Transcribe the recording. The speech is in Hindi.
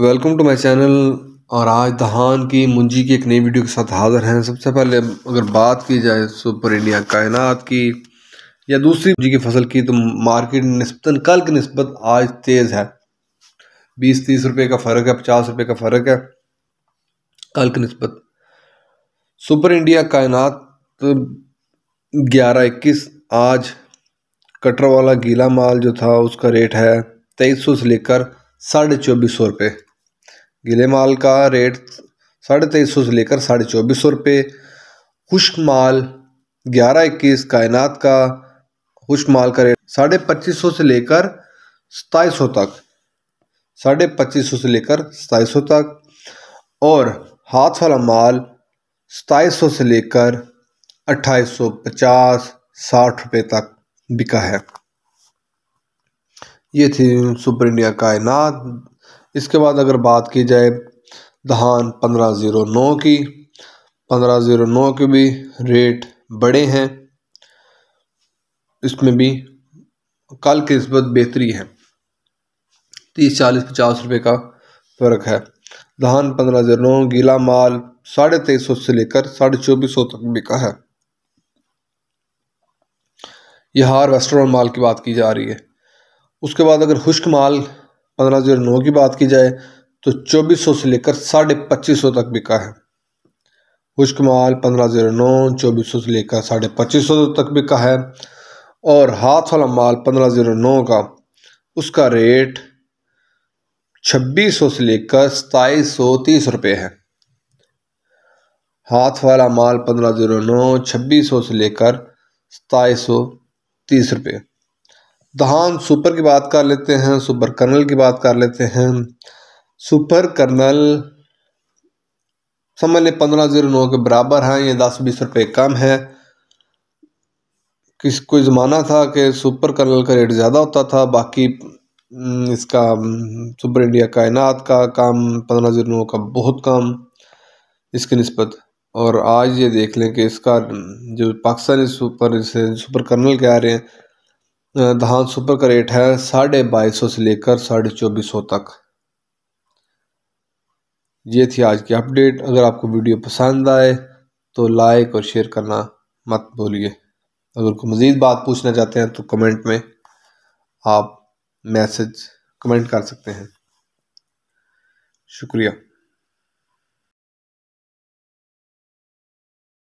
वेलकम टू माय चैनल और आज दहान की मुंजी की एक नई वीडियो के साथ हाज़िर हैं सबसे पहले अगर बात की जाए सुपर इंडिया कायनात की या दूसरी मुंजी की फसल की तो मार्केट नस्बता कल की नस्बत आज तेज़ है बीस तीस रुपये का फ़र्क है पचास रुपये का फ़र्क है कल की नस्बत सुपर इंडिया कायनात तो ग्यारह इक्कीस आज कटर वाला गीला माल जो था उसका रेट है तेईस सौ से लेकर साढ़े चौबीस सौ रुपये गीले माल का रेट साढ़े तेईस सौ से लेकर साढ़े चौबीस सौ रुपये खुश्क माल ग्यारह इक्कीस कायनात का खुश्क माल का रेट साढ़े पच्चीस सौ से लेकर सताईस सौ तक साढ़े पच्चीस सौ से लेकर सताईस सौ तक और हाथ वाला माल सताईस सौ से लेकर अट्ठाईस सौ पचास साठ रुपये तक बिका है ये थी सुपर इंडिया कायनात इसके बाद अगर बात की जाए धान पंद्रह ज़ीरो नौ की पंद्रह ज़ीरो नौ के भी रेट बड़े हैं इसमें भी कल के नस्बत बेहतरी है तीस चालीस पचास रुपये का फ़र्क है धान पंद्रह ज़ीरो नौ गीला माल साढ़े तेईस सौ से लेकर साढ़े चौबीस सौ तक बिका है यह हार्वेस्टर माल की बात की जा रही है उसके बाद अगर खुश्क माल पंद्रह जीरो नौ की बात की जाए तो चौबीस सौ से लेकर साढ़े पच्चीस सौ तक बिका है खुश्क माल पंद्रह जीरो नौ चौबीस सौ से लेकर साढ़े पच्चीस सौ तक बिका है और हाथ वाला माल पंद्रह जीरो नौ का उसका रेट छब्बीस सौ से लेकर सताईस सौ तीस रुपये है हाथ वाला माल पंद्रह जीरो नौ छब्बीस सौ से लेकर सताईस सौ तीस रुपये धान सुपर की बात कर लेते हैं सुपर कर्नल की बात कर लेते हैं सुपर कर्नल समझ लें पंद्रह जीरो नौ के बराबर हैं ये दस बीस रुपये कम है किस कोई ज़माना था कि सुपर कर्नल का रेट ज़्यादा होता था बाकी हम्म, इसका हम्म, सुपर इंडिया कायनात का काम पंद्रह जीरो नौ का बहुत कम इसकी नस्बत और आज ये देख लें कि इसका जो पाकिस्तानी सुपर इसे सुपर कर्नल के आ रहे हैं धान सुपर का रेट है साढ़े बाईस सौ से लेकर साढ़े चौबीस सौ तक ये थी आज की अपडेट अगर आपको वीडियो पसंद आए तो लाइक और शेयर करना मत भूलिए अगर कोई मज़ीद बात पूछना चाहते हैं तो कमेंट में आप मैसेज कमेंट कर सकते हैं शुक्रिया